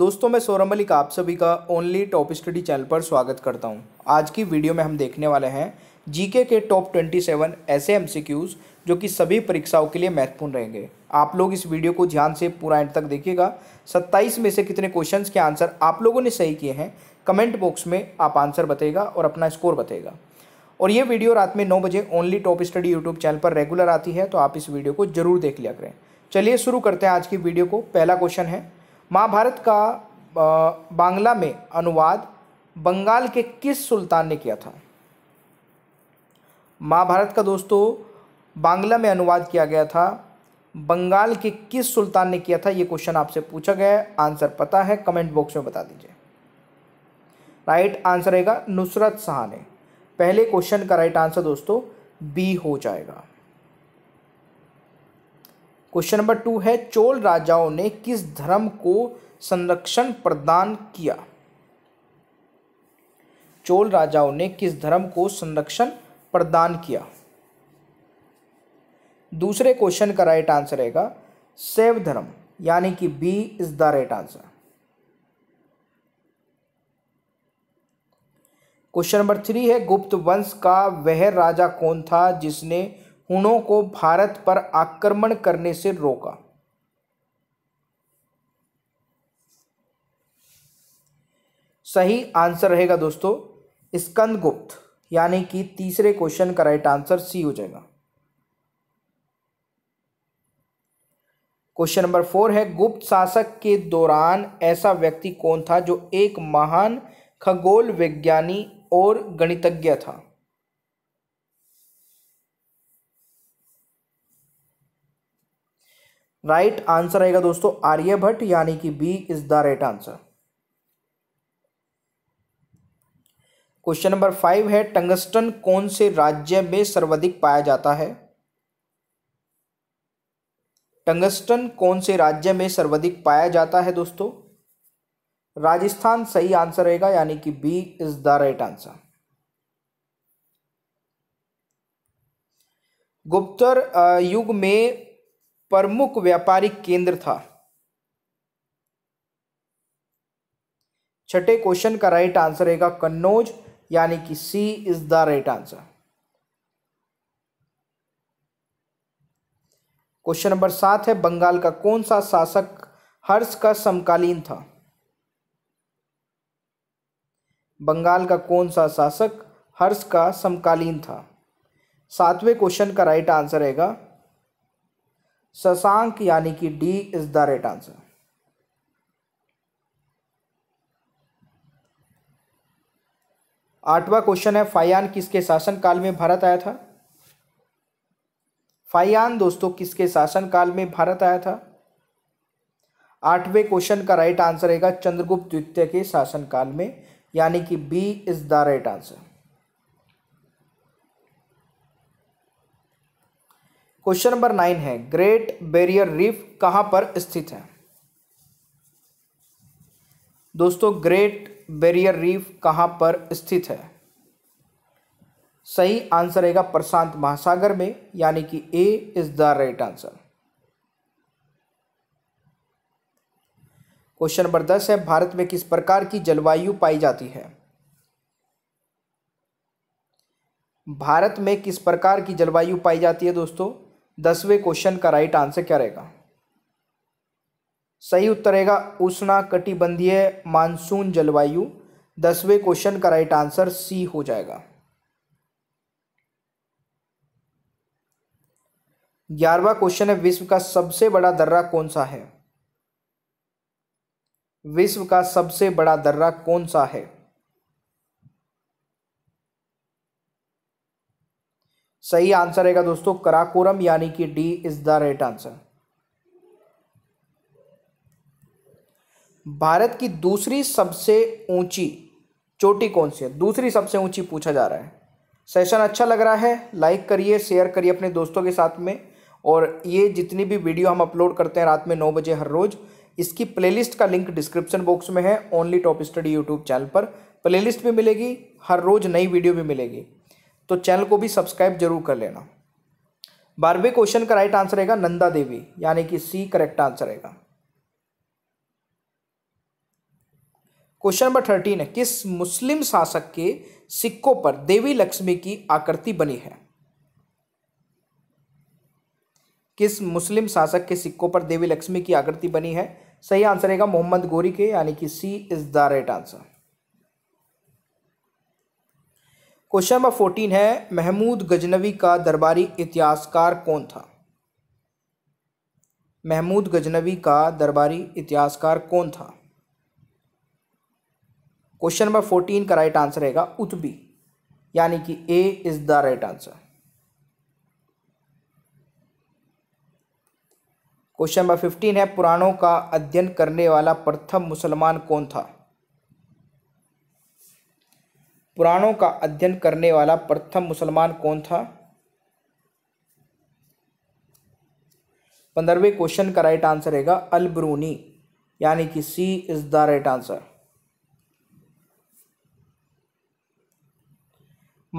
दोस्तों मैं सौरभ मलिक आप सभी का ओनली टॉप स्टडी चैनल पर स्वागत करता हूं। आज की वीडियो में हम देखने वाले हैं जीके के टॉप ट्वेंटी सेवन ऐसे एम जो कि सभी परीक्षाओं के लिए महत्वपूर्ण रहेंगे आप लोग इस वीडियो को ध्यान से पूरा एंड तक देखिएगा सत्ताईस में से कितने क्वेश्चंस के आंसर आप लोगों ने सही किए हैं कमेंट बॉक्स में आप आंसर बताएगा और अपना स्कोर बताएगा और ये वीडियो रात में नौ बजे only top study YouTube channel पर रेगुलर आती है तो आप इस वीडियो को जरूर देख लिया करें चलिए शुरू करते हैं आज की वीडियो को पहला क्वेश्चन है महाभारत का बांग्ला में अनुवाद बंगाल के किस सुल्तान ने किया था महाभारत का दोस्तों बांग्ला में अनुवाद किया गया था बंगाल के किस सुल्तान ने किया था ये क्वेश्चन आपसे पूछा गया है आंसर पता है कमेंट बॉक्स में बता दीजिए राइट आंसर रहेगा नुसरत शाह ने पहले क्वेश्चन का राइट आंसर दोस्तों बी हो जाएगा क्वेश्चन नंबर टू है चोल राजाओं ने किस धर्म को संरक्षण प्रदान किया चोल राजाओं ने किस धर्म को संरक्षण प्रदान किया दूसरे क्वेश्चन का राइट आंसर रहेगा सेव धर्म यानी कि B is the right answer question number three है गुप्त वंश का वह राजा कौन था जिसने हुनों को भारत पर आक्रमण करने से रोका सही आंसर रहेगा दोस्तों स्कंद गुप्त यानी कि तीसरे क्वेश्चन का राइट आंसर सी हो जाएगा क्वेश्चन नंबर फोर है गुप्त शासक के दौरान ऐसा व्यक्ति कौन था जो एक महान खगोल वैज्ञानी और गणितज्ञ था राइट आंसर आएगा दोस्तों आर्यभट्ट यानी कि B is the right answer question number five है टंगस्टन कौन से राज्य में सर्वाधिक पाया जाता है टंगस्टन कौन से राज्य में सर्वाधिक पाया जाता है दोस्तों राजस्थान सही आंसर रहेगा यानी कि B is the right answer गुप्तर युग में प्रमुख व्यापारिक केंद्र था छठे क्वेश्चन का राइट आंसर रहेगा कन्नौज यानी कि C is the right answer question number सात है बंगाल का कौन सा शासक हर्ष का समकालीन था बंगाल का कौन सा शासक हर्ष का समकालीन था सातवें क्वेश्चन का राइट आंसर रहेगा शशांक यानी कि D is the right answer आठवां क्वेश्चन है फायान किसके शासनकाल में भारत आया था फायान दोस्तों किसके शासनकाल में भारत आया था आठवें क्वेश्चन का राइट आंसर रहेगा चंद्रगुप्त द्वितीय के शासनकाल में यानी कि B is the right answer question number nine है ग्रेट बैरियर रीफ कहां पर स्थित है दोस्तों ग्रेट बैरियर रीफ कहां पर स्थित है सही आंसर रहेगा प्रशांत महासागर में यानी कि A is the right answer question number दस है भारत में किस प्रकार की जलवायु पाई जाती है भारत में किस प्रकार की जलवायु पाई जाती है दोस्तों दसवें क्वेश्चन का राइट आंसर क्या रहेगा सही उत्तर रहेगा उष्णा कटिबंधीय मानसून जलवायु दसवें क्वेश्चन का राइट आंसर सी हो जाएगा ग्यारहवा क्वेश्चन है विश्व का सबसे बड़ा दर्रा कौन सा है विश्व का सबसे बड़ा दर्रा कौन सा है सही आंसर रहेगा दोस्तों कराकोरम यानी कि D is the right answer Bharat की दूसरी सबसे ऊंची चोटी कौन सी है दूसरी सबसे ऊंची पूछा जा रहा है सेशन अच्छा लग रहा है लाइक करिए शेयर करिए अपने दोस्तों के साथ में और ये जितनी भी वीडियो हम अपलोड करते हैं रात में नौ बजे हर रोज़ इसकी प्लेलिस्ट का लिंक डिस्क्रिप्शन बॉक्स में है only top study YouTube channel पर प्लेलिस्ट भी मिलेगी हर रोज़ नई वीडियो भी मिलेगी तो चैनल को भी सब्सक्राइब जरूर कर लेना बारहवें क्वेश्चन का राइट आंसर रहेगा नंदा देवी यानी कि सी करेक्ट आंसर रहेगा क्वेश्चन नंबर थर्टीन है किस मुस्लिम शासक के सिक्कों पर देवी लक्ष्मी की आकृति बनी है किस मुस्लिम शासक के सिक्कों पर देवी लक्ष्मी की आकृति बनी है सही आंसर रहेगा मोहम्मद गोरी के यानी कि C is the right answer question number fourteen है महमूद गजनवी का दरबारी इतिहासकार कौन था महमूद गजनवी का दरबारी इतिहासकार कौन था क्वेश्चन नंबर फोर्टीन का राइट आंसर रहेगा उतबी यानी कि A is the right answer question number fifteen है पुराणों का अध्ययन करने वाला प्रथम मुसलमान कौन था पुराणों का अध्ययन करने वाला प्रथम मुसलमान कौन था पंद्रहवें क्वेश्चन का राइट आंसर रहेगा अलबरूनी यानी कि C is the right answer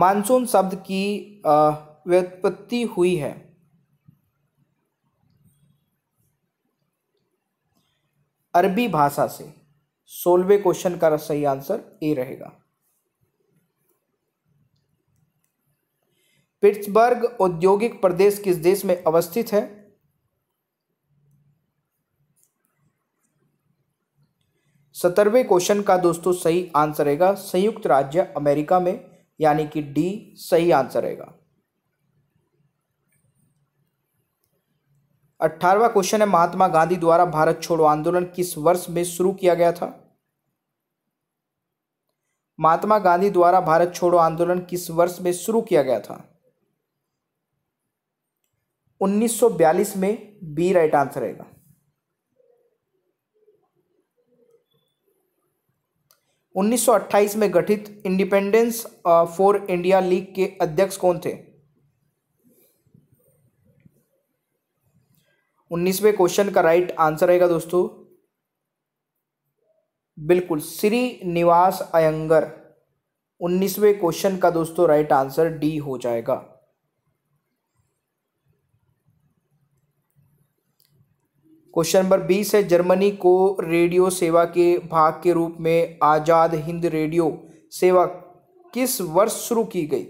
monsoon शब्द की व्युत्पत्ति हुई है अरबी भाषा से सोलवे क्वेश्चन का सही आंसर ए रहेगा पिट्सबर्ग औद्योगिक प्रदेश किस देश में अवस्थित है सत्रहवें क्वेश्चन का दोस्तों सही आंसर रहेगा संयुक्त राज्य अमेरिका में यानी कि डी सही आंसर रहेगा अठारवा क्वेश्चन है महात्मा गांधी द्वारा भारत छोड़ो आंदोलन किस वर्ष में शुरू किया गया था महात्मा गांधी द्वारा भारत छोड़ो आंदोलन किस वर्ष में शुरू किया गया था 1942 में बी राइट आंसर रहेगा उन्नीस में गठित इंडिपेंडेंस फॉर इंडिया लीग के अध्यक्ष कौन थे उन्नीसवें क्वेश्चन का राइट आंसर रहेगा दोस्तों बिल्कुल श्री निवास अयंगर उन्नीसवें क्वेश्चन का दोस्तों राइट आंसर डी हो जाएगा क्वेश्चन नंबर बीस है जर्मनी को रेडियो सेवा के भाग के रूप में आज़ाद हिंद रेडियो सेवा किस वर्ष शुरू की गई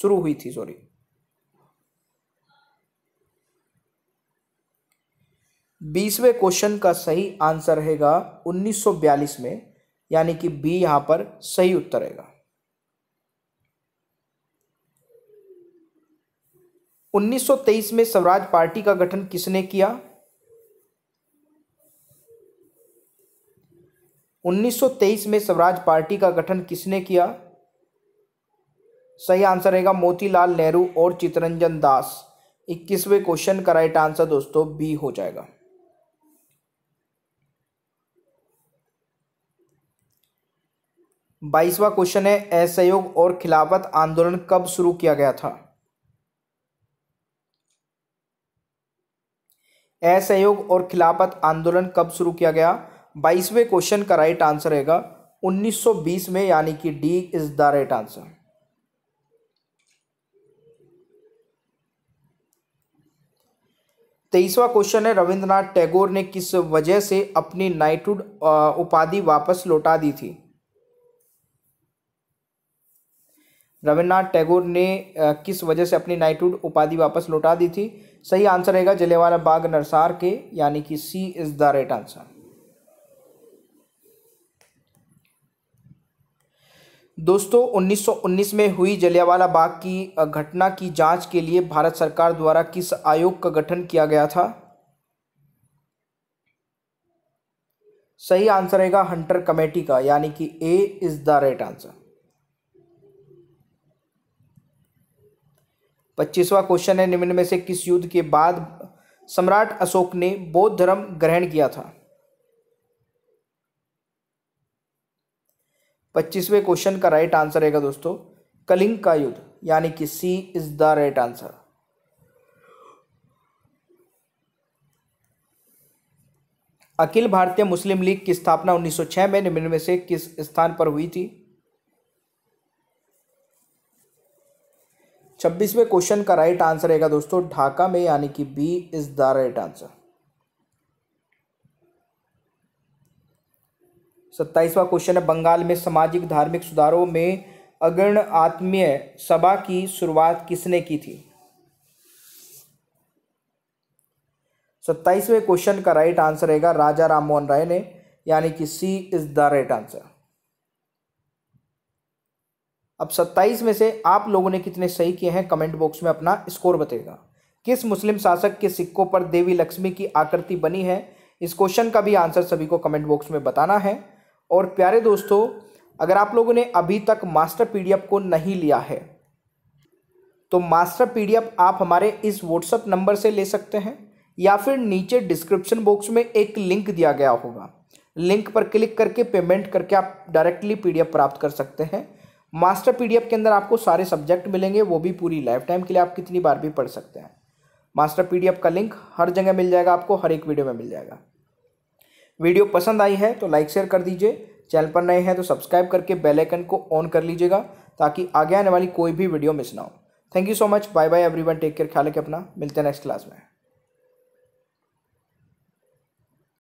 शुरू हुई थी सॉरी बीसवें क्वेश्चन का सही आंसर रहेगा 1942 में यानी कि बी यहां पर सही उत्तर रहेगा 1923 में स्वराज पार्टी का गठन किसने किया 1923 में स्वराज पार्टी का गठन किसने किया सही आंसर रहेगा मोतीलाल नेहरू और चितरंजन दास इक्कीसवें क्वेश्चन का राइट आंसर दोस्तों बी हो जाएगा बाईसवा क्वेश्चन है असहयोग और खिलाफत आंदोलन कब शुरू किया गया था असहयोग और खिलाफत आंदोलन कब शुरू किया गया बाईसवें क्वेश्चन का राइट आंसर रहेगा 1920 में यानी कि D is the right answer तेईसवा क्वेश्चन है रविंद्रनाथ टैगोर ने किस वजह से अपनी नाइटहुड उपाधि वापस लौटा दी थी रविन्द्रनाथ टैगोर ने किस वजह से अपनी नाइटहुड उपाधि वापस लौटा दी थी सही आंसर रहेगा जलेवाला बाग नरसार के यानी कि C is the right answer दोस्तों 1919 में हुई जलियावाला बाग की घटना की जांच के लिए भारत सरकार द्वारा किस आयोग का गठन किया गया था सही आंसर रहेगा हंटर कमेटी का यानी कि A is the right answer पच्चीसवा क्वेश्चन है निम्न में से किस युद्ध के बाद सम्राट अशोक ने बौद्ध धर्म ग्रहण किया था पच्चीसवें क्वेश्चन का राइट आंसर रहेगा दोस्तों कलिंग का युद्ध यानी कि C is the right answer Akhil Bharatiya Muslim league की स्थापना 1906 में निम्न में से किस स्थान पर हुई थी छब्बीसवें क्वेश्चन का राइट आंसर रहेगा दोस्तों ढाका में यानी कि B is the right answer सत्ताईसवा क्वेश्चन है बंगाल में सामाजिक धार्मिक सुधारों में अग्रण आत्मीय सभा की शुरुआत किसने की थी सत्ताईसवें क्वेश्चन का राइट आंसर रहेगा राजा राम मोहन राय ने यानी कि C is the right answer अब सत्ताईस में से आप लोगों ने कितने सही किए हैं कमेंट बॉक्स में अपना स्कोर बताएगा किस मुस्लिम शासक के सिक्कों पर देवी लक्ष्मी की आकृति बनी है इस क्वेश्चन का भी आंसर सभी को कमेंट बॉक्स में बताना है और प्यारे दोस्तों अगर आप लोगों ने अभी तक मास्टर पीडीएफ को नहीं लिया है तो मास्टर पीडीएफ आप हमारे इस व्हाट्सएप नंबर से ले सकते हैं या फिर नीचे डिस्क्रिप्शन बॉक्स में एक लिंक दिया गया होगा लिंक पर क्लिक करके पेमेंट करके आप डायरेक्टली पीडीएफ प्राप्त कर सकते हैं मास्टर पीडीएफ के अंदर आपको सारे सब्जेक्ट मिलेंगे वो भी पूरी लाइफ टाइम के लिए आप कितनी बार भी पढ़ सकते हैं मास्टर पीडीएफ का लिंक हर जगह मिल जाएगा आपको हर एक वीडियो में मिल जाएगा वीडियो पसंद आई है तो लाइक शेयर कर दीजिए चैनल पर नए हैं तो सब्सक्राइब करके बेल आइकन को ऑन कर लीजिएगा ताकि आगे आने वाली कोई भी वीडियो मिस ना हो thank you so much bye bye everyone take care ख्याल रखें अपना मिलते हैं नेक्स्ट क्लास में